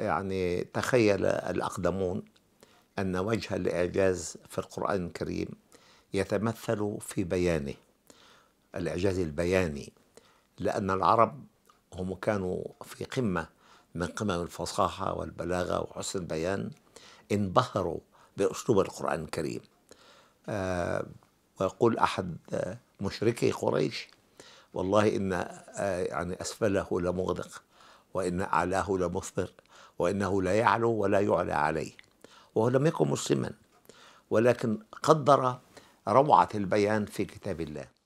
يعني تخيل الأقدمون أن وجه الإعجاز في القرآن الكريم يتمثل في بيانه الإعجاز البياني لأن العرب هم كانوا في قمة من قمم الفصاحة والبلاغة وحسن البيان انبهروا بأسلوب القرآن الكريم آه ويقول أحد مشركي قريش والله إن آه يعني أسفله لمغدق وإن أعلاه لمثمر وإنه لا يعلو ولا يعلى عليه وهو لم يكن مسلما ولكن قدر روعة البيان في كتاب الله